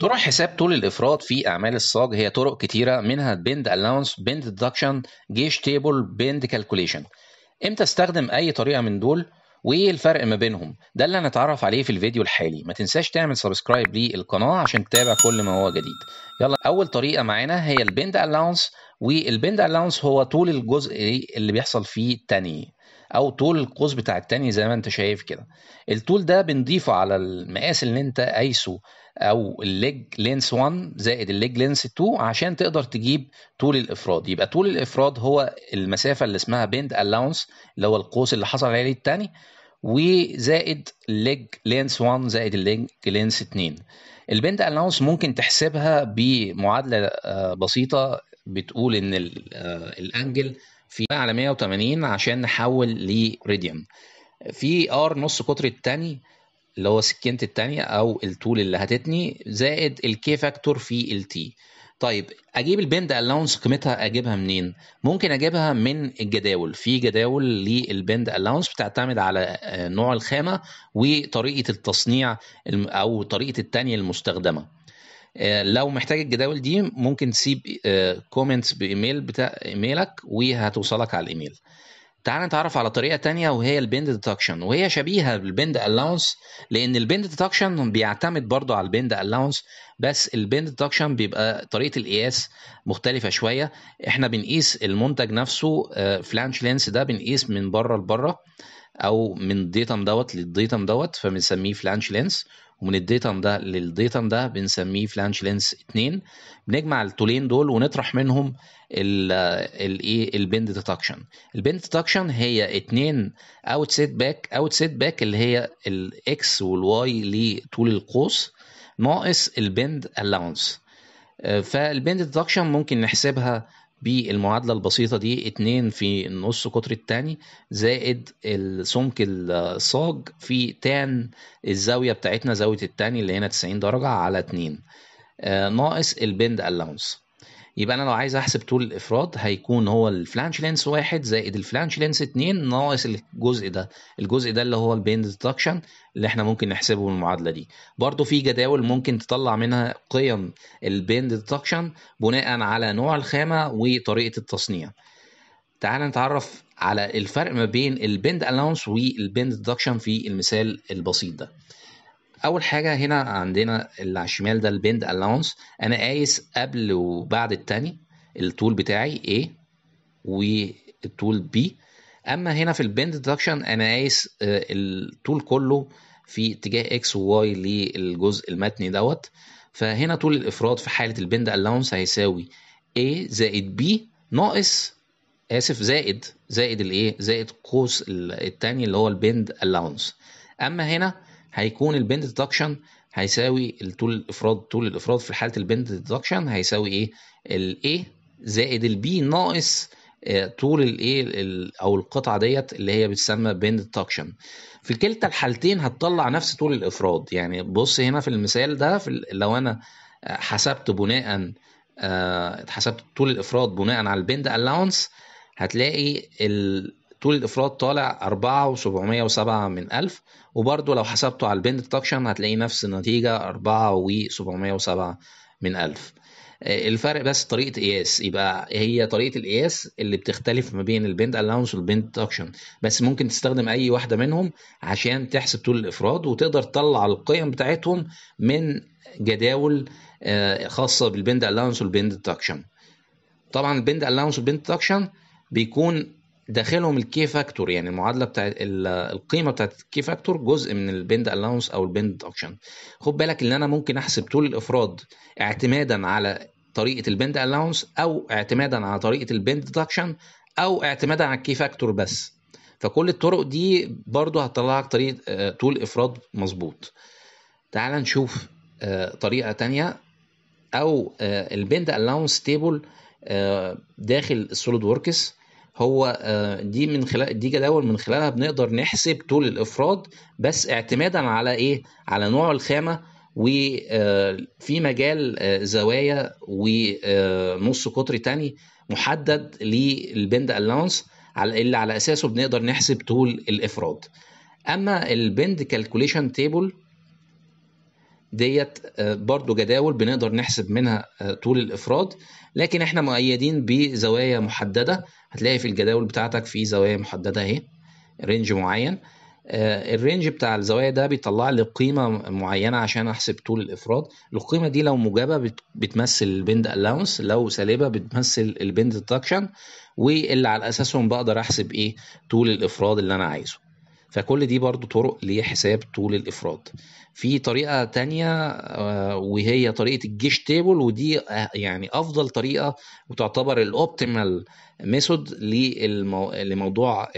طرق حساب طول الافراط في اعمال الصاج هي طرق كتيره منها بند الاونس بند ديدكشن جيش تيبل بند كالكوليشن امتى استخدم اي طريقه من دول وايه الفرق ما بينهم ده اللي هنتعرف عليه في الفيديو الحالي ما تنساش تعمل سبسكرايب للقناه عشان تتابع كل ما هو جديد يلا اول طريقه معانا هي البند الاونس والبند الاونس هو طول الجزء اللي بيحصل فيه الثاني او طول القوس بتاع التاني زي ما انت شايف كده الطول ده بنضيفه على المقاس اللي انت قايسه او الليج لينس 1 زائد الليج لينس 2 عشان تقدر تجيب طول الافراد يبقى طول الافراد هو المسافه اللي اسمها بند الاونس اللي هو القوس اللي حصل عليه التاني وزائد الليج لينس 1 زائد الليج لينس 2 البند الاونس ممكن تحسبها بمعادله آه، بسيطه بتقول ان آه، الانجل في على 180 عشان نحول لريديوم في ار نص قطر الثاني اللي هو سكينه الثانيه او التول اللي هتتني زائد الكي فاكتور في التي طيب اجيب البند الاونس قيمتها اجيبها منين ممكن اجيبها من الجداول في جداول للبند الاونس بتعتمد على آه، نوع الخامه وطريقه التصنيع او طريقه التانية المستخدمه آه، لو محتاج الجداول دي ممكن تسيب كومنتس آه، بايميل بتاع ايميلك وهتوصلك على الايميل تعال نتعرف على طريقه تانية وهي البند ديتكشن وهي شبيهه بالبند الاونس لان البند ديتكشن بيعتمد برضه على البند الاونس بس البند ديتكشن بيبقى طريقه القياس مختلفه شويه احنا بنقيس المنتج نفسه فلانش آه، لينس ده بنقيس من بره لبره او من الديتم دوت للديتم دوت فبنسميه فلانش لينس ومن الديتم ده للديتم ده بنسميه فلانش لينس 2 بنجمع التولين دول ونطرح منهم الايه البند ديتكشن البند ديتكشن هي اتنين اوت سيت باك اوت سيت باك اللي هي الاكس والواي لطول القوس ناقص البند الاونس فالبند ديتكشن ممكن نحسبها بالمعادله البسيطه دي 2 في نص قطر الثاني زائد سمك الصاج في تان الزاويه بتاعتنا زاويه الثاني اللي هنا 90 درجه على 2 آه، ناقص البند الاونس يبقى انا لو عايز احسب طول الافراد هيكون هو الفلانش لينس واحد زائد الفلانش لينس اتنين ناقص الجزء ده الجزء ده اللي هو البين ديتكشن اللي احنا ممكن نحسبه بالمعادله دي برضو في جداول ممكن تطلع منها قيم البين ديتكشن بناء على نوع الخامه وطريقه التصنيع تعال نتعرف على الفرق ما بين البند الاونس والبند ديدكشن في المثال البسيط ده اول حاجه هنا عندنا اللي على الشمال ده البند الاونس انا قايس قبل وبعد الثاني الطول بتاعي A والطول B اما هنا في البند ديدكشن انا قايس آه، الطول كله في اتجاه X وواي للجزء المتني دوت فهنا طول الافراد في حاله البند الاونس هيساوي A زائد B ناقص اسف زائد زائد الايه زائد قوس الثاني اللي هو البند الاونس اما هنا هيكون البند ديدكشن هيساوي طول الافراد طول الافراد في حاله البند ديدكشن هيساوي ايه الاي زائد البي ناقص طول آه، الايه او القطعه ديت اللي هي بتسمى بند ديدكشن في كلتا الحالتين هتطلع نفس طول الافراد يعني بص هنا في المثال ده في لو انا آه، حسبت بناء آه، حسبت طول الافراد بناء على البند الاونس هتلاقي ال طول الافراد طالع 4707 من 1000 وبرده لو حسبته على البند ديتكشن هتلاقي نفس النتيجه 4707 من 1000 آه، الفرق بس طريقه قياس يبقى هي طريقه القياس اللي بتختلف ما بين البند الاونس والبند ديتكشن بس ممكن تستخدم اي واحده منهم عشان تحسب طول الافراد وتقدر تطلع القيم بتاعتهم من جداول آه، خاصه بالبند الاونس والبند ديتكشن طبعا البند الاونس والبند ديتكشن بيكون داخلهم الكي فاكتور يعني المعادله بتاعت القيمه بتاعت الكي فاكتور جزء من البند الاونس او البند اوبشن خد بالك ان انا ممكن احسب طول الافراد اعتمادا على طريقه البند الاونس او اعتمادا على طريقه البند ديدكشن او اعتمادا على الكي فاكتور بس فكل الطرق دي برضو هتطلع لك طريقه آه، طول افراد مظبوط تعال نشوف آه، طريقه تانية او آه، البند الاونس تيبل داخل السوليد وركس هو آه، دي من خلال دي جداول من خلالها بنقدر نحسب طول الافراد بس اعتمادا على ايه على نوع الخامه وفي آه، مجال آه، زوايا ونص قطر تاني محدد للبند الاونس على اللي على اساسه بنقدر نحسب طول الافراد اما البند كالكوليشن تيبل ديت آه، برضو جداول بنقدر نحسب منها آه، طول الافراد لكن احنا مؤيدين بزوايا محدده هتلاقي في الجداول بتاعتك في زوايا محدده اهي رينج معين آه، الرينج بتاع الزوايا ده بيطلع لي قيمه معينه عشان احسب طول الافراد القيمه دي لو موجبه بتمثل البند الاونس لو سالبه بتمثل البند ديتكشن واللي على اساسهم بقدر احسب ايه طول الافراد اللي انا عايزه فكل دي برضو طرق لحساب طول الافراد في طريقه تانية آه، وهي طريقه الجيش تيبل ودي آه، يعني افضل طريقه وتعتبر الاوبتيمال ميثود لموضوع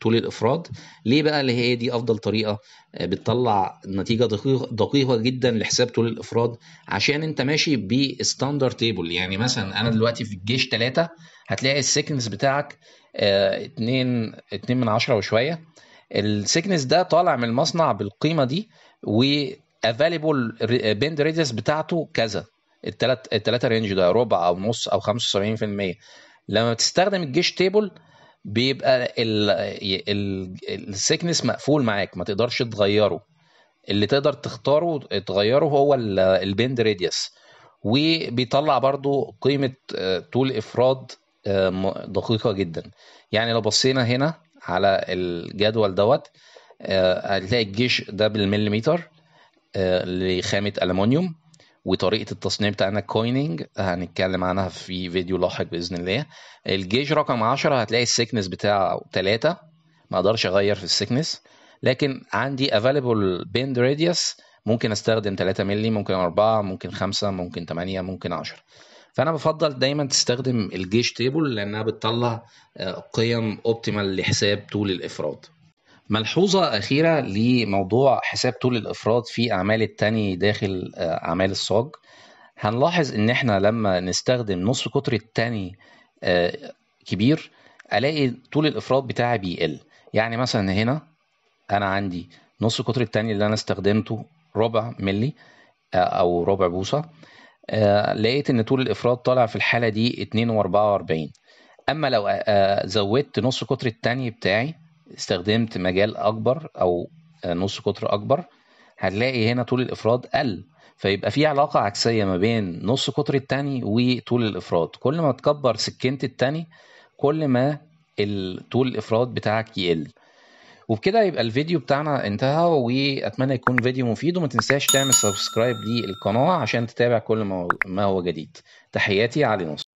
طول الافراد ليه بقى اللي هي دي افضل طريقه آه، بتطلع نتيجه دقيقه جدا لحساب طول الافراد عشان انت ماشي بستاندر تيبل يعني مثلا انا دلوقتي في الجيش ثلاثة هتلاقي السكنس بتاعك اتنين اتنين من عشره وشويه السيكنس ده طالع من المصنع بالقيمه دي وافاليبل بند ريدس بتاعته كذا الثلاث الثلاثه رينج ده ربع او نص او 75% لما بتستخدم الجيش تيبل بيبقى السيكنس مقفول معاك ما تقدرش تغيره اللي تقدر تختاره تغيره هو البند ريديس وبيطلع برضو قيمة آه، طول إفراد آه، دقيقة جدا يعني لو بصينا هنا على الجدول دوت آه، هتلاقي الجيش ده بالمليمتر آه، لخامة ألمونيوم وطريقة التصنيع بتاعنا كويننج هنتكلم عنها في فيديو لاحق بإذن الله الجيش رقم 10 هتلاقي السكنس بتاعه 3 ما اقدرش اغير في السكنس لكن عندي افاليبل بيند راديوس ممكن استخدم 3 مللي ممكن 4 ممكن 5 ممكن 8 ممكن 10 فانا بفضل دايما تستخدم الجيش تيبل لانها بتطلع آه، قيم اوبتيمال لحساب طول الافراد ملحوظة أخيرة لموضوع حساب طول الإفراد في أعمال التاني داخل آه، أعمال الصاج هنلاحظ إن إحنا لما نستخدم نصف قطر التاني آه، كبير ألاقي طول الإفراد بتاعي بيقل يعني مثلا هنا أنا عندي نصف قطر التاني اللي أنا استخدمته ربع ملي أو ربع بوصة آه، لقيت ان طول الافراد طالع في الحاله دي 2 و44 اما لو آه، زودت نص قطر التاني بتاعي استخدمت مجال اكبر او آه، نص قطر اكبر هنلاقي هنا طول الافراد قل فيبقى في علاقه عكسيه ما بين نص قطر التاني وطول الافراد كل ما تكبر سكينه التاني كل ما طول الافراد بتاعك يقل وبكده يبقى الفيديو بتاعنا انتهى واتمنى يكون فيديو مفيد وما تنساش تعمل سبسكرايب للقناه عشان تتابع كل ما هو جديد تحياتي علي نصر